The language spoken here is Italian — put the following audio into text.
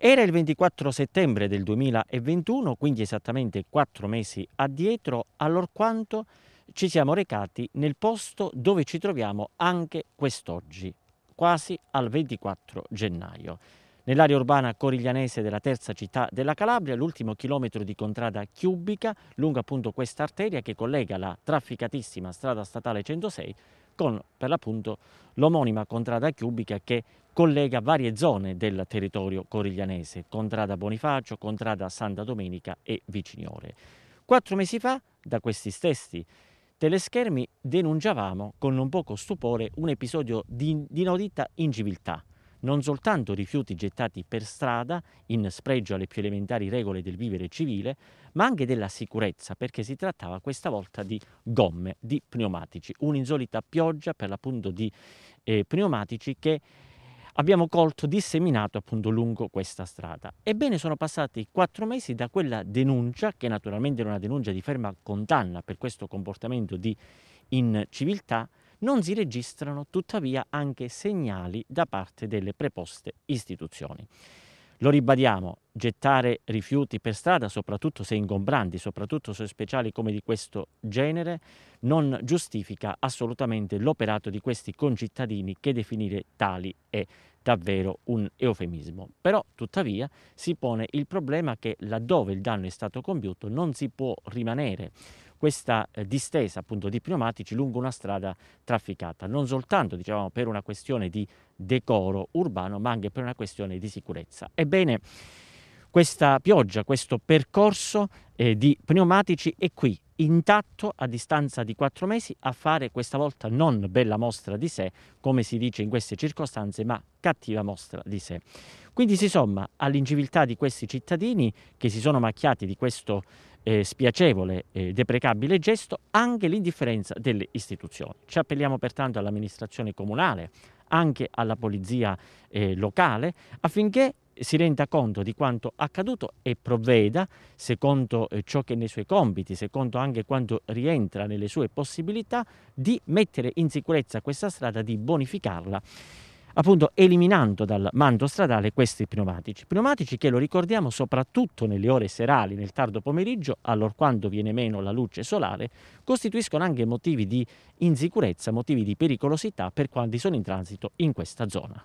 Era il 24 settembre del 2021, quindi esattamente quattro mesi addietro, allorquanto ci siamo recati nel posto dove ci troviamo anche quest'oggi, quasi al 24 gennaio. Nell'area urbana coriglianese della terza città della Calabria, l'ultimo chilometro di contrada cubica, lungo appunto questa arteria che collega la trafficatissima strada statale 106 con per l'appunto l'omonima contrada cubica che collega varie zone del territorio coriglianese, contrada Bonifacio, contrada Santa Domenica e Vicignore. Quattro mesi fa, da questi stessi teleschermi, denunciavamo con non poco stupore un episodio di inodita inciviltà – non soltanto rifiuti gettati per strada, in spregio alle più elementari regole del vivere civile, ma anche della sicurezza, perché si trattava questa volta di gomme, di pneumatici, un'insolita pioggia per l'appunto di eh, pneumatici che abbiamo colto, disseminato appunto lungo questa strada. Ebbene sono passati quattro mesi da quella denuncia, che naturalmente era una denuncia di ferma condanna per questo comportamento di inciviltà, non si registrano tuttavia anche segnali da parte delle preposte istituzioni. Lo ribadiamo, gettare rifiuti per strada, soprattutto se ingombranti, soprattutto se speciali come di questo genere, non giustifica assolutamente l'operato di questi concittadini che definire tali è davvero un eufemismo. Però, tuttavia, si pone il problema che laddove il danno è stato compiuto non si può rimanere questa eh, distesa appunto di pneumatici lungo una strada trafficata, non soltanto diciamo, per una questione di decoro urbano, ma anche per una questione di sicurezza. Ebbene, questa pioggia, questo percorso eh, di pneumatici è qui intatto a distanza di quattro mesi a fare questa volta non bella mostra di sé, come si dice in queste circostanze, ma cattiva mostra di sé. Quindi si somma all'inciviltà di questi cittadini che si sono macchiati di questo eh, spiacevole e eh, deprecabile gesto anche l'indifferenza delle istituzioni. Ci appelliamo pertanto all'amministrazione comunale, anche alla polizia eh, locale, affinché si renda conto di quanto accaduto e provveda, secondo eh, ciò che è nei suoi compiti, secondo anche quanto rientra nelle sue possibilità, di mettere in sicurezza questa strada, di bonificarla appunto eliminando dal manto stradale questi pneumatici. Pneumatici che lo ricordiamo soprattutto nelle ore serali, nel tardo pomeriggio, allorquando viene meno la luce solare, costituiscono anche motivi di insicurezza, motivi di pericolosità per quanti sono in transito in questa zona.